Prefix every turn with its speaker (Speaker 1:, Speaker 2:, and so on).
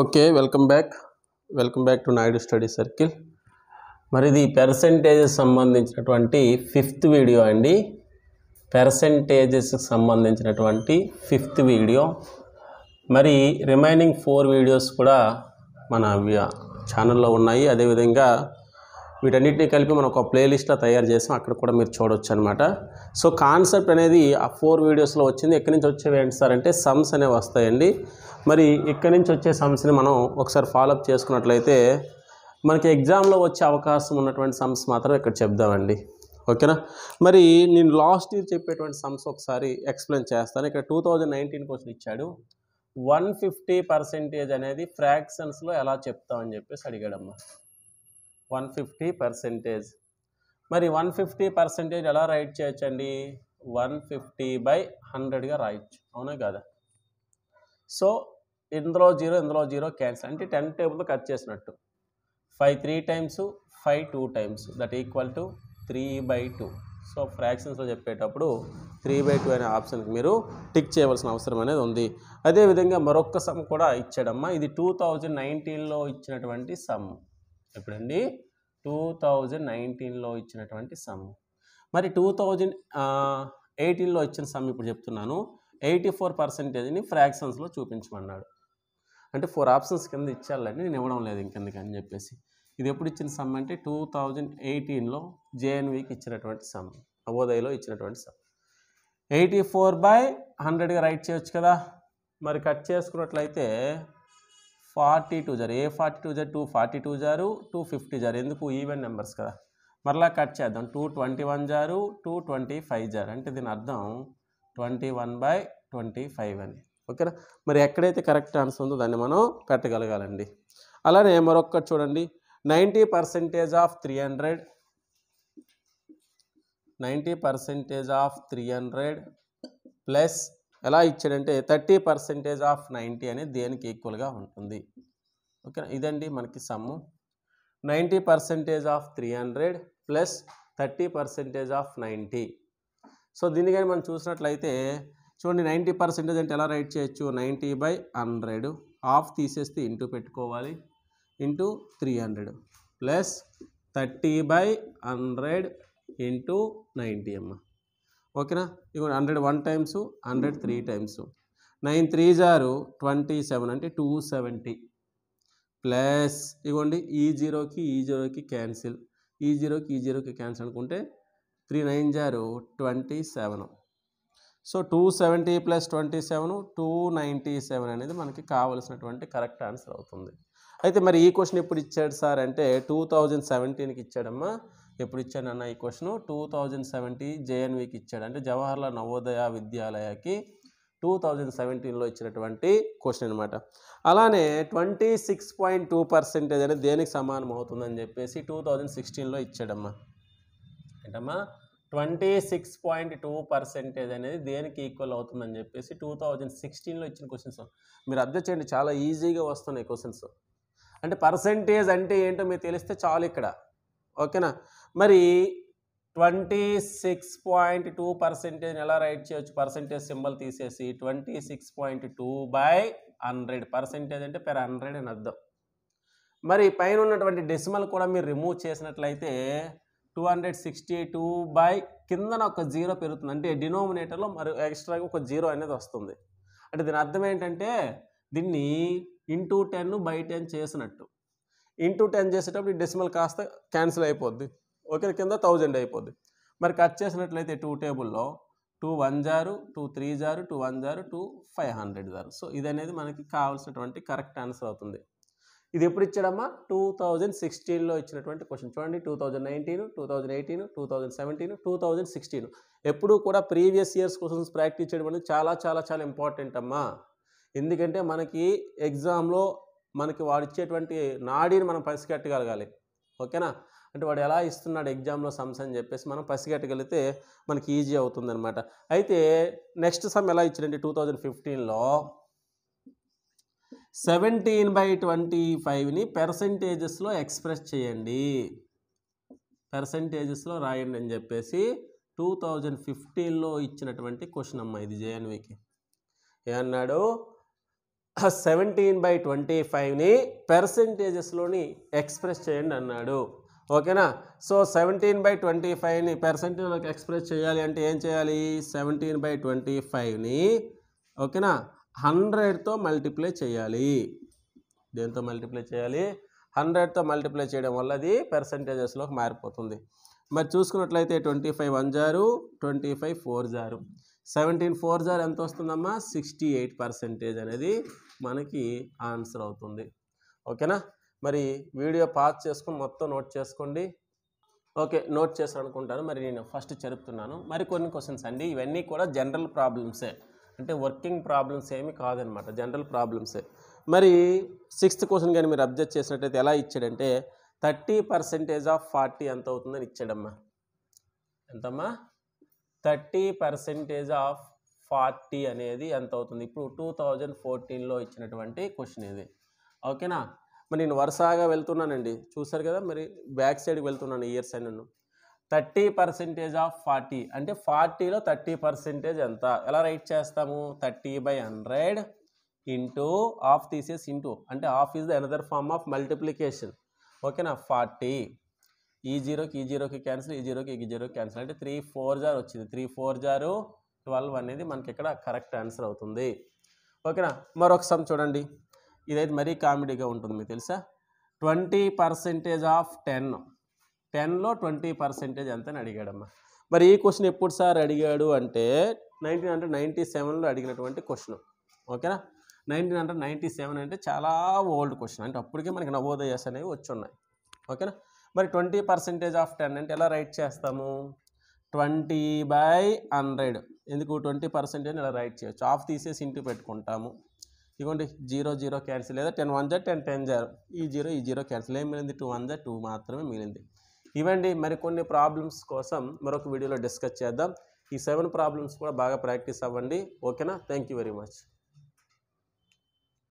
Speaker 1: okay welcome back welcome back to Naidu study circle మరి ఇది percentages సంబంధించినటువంటి ఫిఫ్త్ వీడియో అండి పెర్సెంటేజెస్కి సంబంధించినటువంటి ఫిఫ్త్ వీడియో మరి రిమైనింగ్ ఫోర్ వీడియోస్ కూడా మన ఛానల్లో ఉన్నాయి అదేవిధంగా వీటన్నిటిని కలిపి మనం ఒక ప్లేలిస్ట్లో తయారు చేసాం అక్కడ కూడా మీరు చూడొచ్చు అనమాట సో కాన్సెప్ట్ అనేది ఆ ఫోర్ వీడియోస్లో వచ్చింది ఎక్కడి నుంచి వచ్చేవి ఏంటి సార్ అంటే సమ్స్ అనేవి వస్తాయండి మరి ఇక్కడి నుంచి వచ్చే సమ్స్ని మనం ఒకసారి ఫాలోఅప్ చేసుకున్నట్లయితే మనకి ఎగ్జామ్లో వచ్చే అవకాశం ఉన్నటువంటి సమ్స్ మాత్రం ఇక్కడ చెప్దామండి ఓకేనా మరి నేను లాస్ట్ ఇయర్ చెప్పేటువంటి సమ్స్ ఒకసారి ఎక్స్ప్లెయిన్ చేస్తాను ఇక్కడ టూ థౌజండ్ నైన్టీన్ క్వశ్చన్ ఇచ్చాడు వన్ ఫిఫ్టీ పర్సెంటేజ్ అనేది ఫ్రాక్షన్స్లో ఎలా చెప్తామని చెప్పేసి అడిగాడమ్మా వన్ ఫిఫ్టీ పర్సెంటేజ్ మరి వన్ ఫిఫ్టీ పర్సెంటేజ్ ఎలా రైట్ చేయొచ్చండి వన్ ఫిఫ్టీ బై హండ్రెడ్గా రాయొచ్చు అవునా కదా సో ఇందులో జీరో ఇందులో జీరో క్యాన్సిల్ అంటే టెన్ టేబుల్ కట్ చేసినట్టు five three times five two times that equal to three by two so ఫ్రాక్షన్స్లో చెప్పేటప్పుడు త్రీ బై టూ అనే ఆప్షన్కి మీరు టిక్ చేయవలసిన అవసరం అనేది ఉంది అదేవిధంగా మరొక్క సమ్ కూడా ఇచ్చాడమ్మా ఇది టూ థౌజండ్ నైన్టీన్లో ఇచ్చినటువంటి సమ్ ఎప్పుడండి టూ థౌజండ్ నైన్టీన్లో ఇచ్చినటువంటి సమ్ మరి టూ థౌజండ్ ఎయిటీన్లో ఇచ్చిన సమ్ ఇప్పుడు చెప్తున్నాను ఎయిటీ ఫోర్ పర్సెంటేజ్ని ఫ్రాక్షన్స్లో చూపించమన్నాడు అంటే ఫోర్ ఆప్షన్స్ కింద ఇచ్చేయాలని నేను ఇవ్వడం లేదు ఇంకెందుకు అని చెప్పేసి ఇది ఎప్పుడు ఇచ్చిన సమ్ అంటే టూ థౌజండ్ ఎయిటీన్లో జేఎన్వికి ఇచ్చినటువంటి సమ్ నవోదయలో ఇచ్చినటువంటి సమ్ ఎయిటీ ఫోర్ బై హండ్రెడ్గా రైట్ చేయొచ్చు కదా మరి కట్ చేసుకున్నట్లయితే ఫార్టీ టూ జారు ఏ ఫార్టీ టూ జారు టూ ఫార్టీ టూ జారు టూ ఫిఫ్టీ జారు ఎందుకు ఈవెన్ నెంబర్స్ కదా మరలా కట్ చేద్దాం టూ ట్వంటీ వన్ జారు టూ ట్వంటీ ఫైవ్ జారు అంటే దీని అర్థం twenty one by twenty five అని ఓకేనా మరి ఎక్కడైతే కరెక్ట్ ఆన్సర్ ఉందో దాన్ని మనం పెట్టగలగాలండి అలానే మరొకటి చూడండి ninety percentage of three hundred ninety percentage of three hundred plus ఎలా ఇచ్చాడంటే థర్టీ పర్సెంటేజ్ ఆఫ్ నైంటీ అనేది దేనికి ఈక్వల్గా ఉంటుంది ఓకేనా ఇదండి మనకి sum ninety percentage of three hundred plus thirty percentage of ninety so దీన్ని కానీ మనం చూసినట్లయితే చూడండి నైంటీ పర్సెంటేజ్ అంటే ఎలా రైట్ చేయొచ్చు నైంటీ బై హండ్రెడ్ ఆఫ్ తీసేస్తే ఇంటూ పెట్టుకోవాలి into three hundred plus thirty by hundred into ninety అమ్మా ఓకేనా ఇక hundred one times hundred three times nine three జారు ట్వంటీ సెవెన్ అంటే టూ సెవెంటీ ప్లస్ ఇవ్వండి ఈ జీరోకి ఈ జీరోకి క్యాన్సిల్ ఈ జీరోకి ఈ జీరోకి క్యాన్సిల్ అనుకుంటే త్రీ నైన్ జారు twenty seven so two seventy plus twenty seven two ninety seven అనేది మనకి కావలసినటువంటి కరెక్ట్ ఆన్సర్ అవుతుంది అయితే మరి ఈ క్వశ్చన్ ఎప్పుడు ఇచ్చాడు సార్ అంటే టూ థౌజండ్ సెవెంటీన్కి ఇచ్చాడమ్మా ఎప్పుడు ఇచ్చాను అన్న ఈ క్వశ్చన్ టూ థౌజండ్ సెవెంటీ జేఎన్వికి ఇచ్చాడు అంటే జవహర్లాల్ నవోదయ విద్యాలయకి టూ థౌజండ్ సెవెంటీన్లో ఇచ్చినటువంటి క్వశ్చన్ అనమాట అలానే twenty six point two percentage అనేది దేనికి సమానం అవుతుందని చెప్పేసి టూ థౌజండ్ సిక్స్టీన్లో ఇచ్చాడమ్మా ఏంటమ్మా twenty six point two percentage అనేది దేనికి ఈక్వల్ అవుతుందని చెప్పేసి టూ థౌజండ్ సిక్స్టీన్లో ఇచ్చిన క్వశ్చన్స్ మీరు అర్థం చేయండి చాలా ఈజీగా వస్తున్నాయి క్వశ్చన్స్ అంటే పర్సెంటేజ్ అంటే ఏంటో మీరు తెలిస్తే చాలు ఇక్కడ ఓకేనా మరి twenty six point two percentage ఎలా రైట్ చేయొచ్చు పర్సెంటేజ్ సింబల్ తీసేసి twenty six point two by hundred percentage అంటే పెర్ హండ్రెడ్ అని అర్థం మరి పైన ఉన్నటువంటి డెసిమల్ కూడా మీరు రిమూవ్ చేసినట్లయితే two hundred sixty two by కిందన ఒక జీరో పెరుగుతుంది అంటే డినోమినేటర్లో మరి ఎక్స్ట్రాగా ఒక జీరో అనేది వస్తుంది అంటే దీని అర్థం ఏంటంటే దీన్ని ఇంటూ టెన్ బై టెన్ చేసినట్టు ఇంటూ టెన్ చేసేటప్పుడు డెసిమల్ కాస్త క్యాన్సిల్ అయిపోద్ది ఓకే కింద థౌజండ్ అయిపోద్ది మరి కట్ చేసినట్లయితే టూ టేబుల్లో టూ వన్ జారు టూ త్రీ జారు టూ వన్ జారు టూ ఫైవ్ హండ్రెడ్ జారు సో ఇది అనేది మనకి కావాల్సినటువంటి కరెక్ట్ ఆన్సర్ అవుతుంది ఇది ఎప్పుడు ఇచ్చాడమ్మా టూ థౌజండ్ సిక్స్టీన్లో ఇచ్చినటువంటి క్వశ్చన్ చూడండి two thousand nineteen two thousand eighteen two thousand seventeen two thousand sixteen ఎప్పుడు కూడా ప్రీవియస్ ఇయర్స్ క్వశ్చన్స్ ప్రాక్టీస్ చేయడం అనేది చాలా చాలా చాలా ఇంపార్టెంట్ అమ్మా ఎందుకంటే మనకి ఎగ్జామ్లో మనకి వాడిచ్చేటువంటి నాడీని మనం పసిగట్టగలగాలి ఓకేనా అంటే వాడు ఎలా ఇస్తున్నాడు ఎగ్జామ్లో సమ్స్ అని చెప్పేసి మనం పసిగట్టగలిగితే మనకి ఈజీ అవుతుందనమాట అయితే నెక్స్ట్ సమ్ ఎలా ఇచ్చారండి టూ థౌజండ్ ఫిఫ్టీన్లో సెవెంటీన్ బై ట్వంటీ ఫైవ్ని పెర్సంటేజెస్లో ఎక్స్ప్రెస్ చేయండి పెర్సంటేజెస్లో రాయండి అని చెప్పేసి టూ థౌజండ్ ఫిఫ్టీన్లో ఇచ్చినటువంటి క్వశ్చన్ అమ్మ ఇది జేఎన్వికి ఏమన్నాడు సెవెంటీన్ బై ట్వంటీ ఫైవ్ని పెర్సంటేజెస్లోని ఎక్స్ప్రెస్ చేయండి అన్నాడు ఓకేనా సో సెవెంటీన్ బై ట్వంటీ ఫైవ్ని పర్సంటేజ్లోకి ఎక్స్ప్రెస్ చేయాలి అంటే ఏం చేయాలి సెవెంటీన్ బై ట్వంటీ ఫైవ్ని ఓకేనా హండ్రెడ్తో మల్టిప్లై చేయాలి దేంతో మల్టిప్లై చేయాలి హండ్రెడ్తో మల్టిప్లై చేయడం వల్ల అది పర్సెంటేజెస్లో మారిపోతుంది మరి చూసుకున్నట్లయితే ట్వంటీ ఫైవ్ వన్ జారు ట్వంటీ ఫైవ్ ఫోర్ జారు సెవెంటీన్ ఫోర్ జార్ ఎంత వస్తుందమ్మా సిక్స్టీ ఎయిట్ పర్సెంటేజ్ అనేది మనకి ఆన్సర్ అవుతుంది ఓకేనా మరి వీడియో పాస్ చేసుకుని మొత్తం నోట్ చేసుకోండి ఓకే నోట్ చేసాను అనుకుంటాను మరి నేను ఫస్ట్ చెప్తున్నాను మరి కొన్ని క్వశ్చన్స్ అండి ఇవన్నీ కూడా జనరల్ ప్రాబ్లమ్సే అంటే వర్కింగ్ ప్రాబ్లమ్స్ ఏమి కాదనమాట జనరల్ ప్రాబ్లమ్సే మరి సిక్స్త్ క్వశ్చన్ కానీ మీరు అబ్జర్వ్ చేసినట్టయితే ఎలా ఇచ్చాడంటే థర్టీ పర్సెంటేజ్ ఆఫ్ ఫార్టీ ఎంత అవుతుందని ఇచ్చాడమ్మా ఎంతమ్మా థర్టీ పర్సెంటేజ్ ఆఫ్ ఫార్టీ అనేది ఎంత అవుతుంది ఇప్పుడు టూ థౌజండ్ ఫోర్టీన్లో ఇచ్చినటువంటి క్వశ్చన్ ఇది ఓకేనా మరి నేను వరుసగా వెళ్తున్నానండి చూసారు కదా మరి బ్యాక్ సైడ్కి వెళ్తున్నాను ఇయర్స్ అని నన్ను థర్టీ పర్సెంటేజ్ ఆఫ్ ఫార్టీ అంటే ఫార్టీలో థర్టీ పర్సెంటేజ్ ఎంత ఎలా రైట్ చేస్తాము thirty by hundred into of తీసేసి ఇంటూ అంటే of is the another form of multiplication ఓకేనా ఫార్టీ ఈ జీరోకి ఈ జీరోకి క్యాన్సిల్ ఈ జీరోకి ఈ జీరోకి క్యాన్సిల్ అంటే త్రీ ఫోర్ జార్ వచ్చింది త్రీ ఫోర్ జారు ట్వెల్వ్ అనేది మనకి ఇక్కడ కరెక్ట్ ఆన్సర్ అవుతుంది ఓకేనా మరొక సమ్ చూడండి ఇదైతే మరీ కామెడీగా ఉంటుంది మీకు తెలుసా ట్వంటీ పర్సెంటేజ్ ఆఫ్ టెన్ టెన్లో ట్వంటీ పర్సెంటేజ్ అని అడిగాడమ్మా మరి ఈ క్వశ్చన్ ఎప్పుడు సార్ అడిగాడు అంటే నైన్టీన్ హండ్రెడ్ నైంటీ సెవెన్లో అడిగినటువంటి క్వశ్చన్ ఓకేనా నైన్టీన్ హండ్రెడ్ నైంటీ సెవెన్ అంటే చాలా ఓల్డ్ క్వశ్చన్ అంటే అప్పటికే మనకి నవోదయాస్ అనేవి వచ్చున్నాయి ఓకేనా మరి ట్వంటీ పర్సెంటేజ్ ఆఫ్ టెన్ అంటే ఎలా రైట్ చేస్తాము ట్వంటీ బై హండ్రెడ్ ఎందుకు ట్వంటీ పర్సెంటేజ్ ఇలా రైట్ చేయొచ్చు ఆఫ్ తీసేసి ఇంటి పెట్టుకుంటాము ఇదిగోండి జీరో జీరో క్యాన్సిల్ లేదా టెన్ వన్ జర్ టెన్ టెన్ జా ఈ జీరో ఈ జీరో క్యాన్సిల్ ఏం మిగిలింది టూ వన్ జా టూ మాత్రమే మిగిలింది మరి మరికొన్ని ప్రాబ్లమ్స్ కోసం మరొక వీడియోలో డిస్కస్ చేద్దాం ఈ సెవెన్ ప్రాబ్లమ్స్ కూడా బాగా ప్రాక్టీస్ అవ్వండి ఓకేనా థ్యాంక్ వెరీ మచ్